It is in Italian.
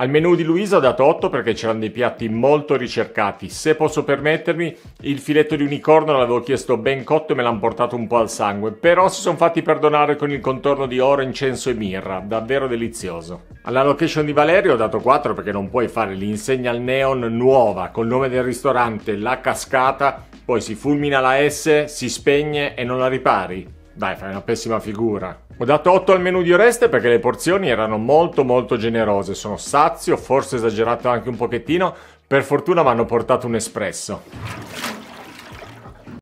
Al menù di Luisa ho dato 8 perché c'erano dei piatti molto ricercati. Se posso permettermi, il filetto di unicorno l'avevo chiesto ben cotto e me l'hanno portato un po' al sangue, però si sono fatti perdonare con il contorno di oro, incenso e mirra, davvero delizioso. Alla location di Valerio ho dato 4 perché non puoi fare l'insegna al neon nuova col nome del ristorante, la cascata, poi si fulmina la S, si spegne e non la ripari. Dai, fai una pessima figura. Ho dato 8 al menù di Oreste perché le porzioni erano molto molto generose. Sono sazio, forse esagerato anche un pochettino. Per fortuna mi hanno portato un espresso.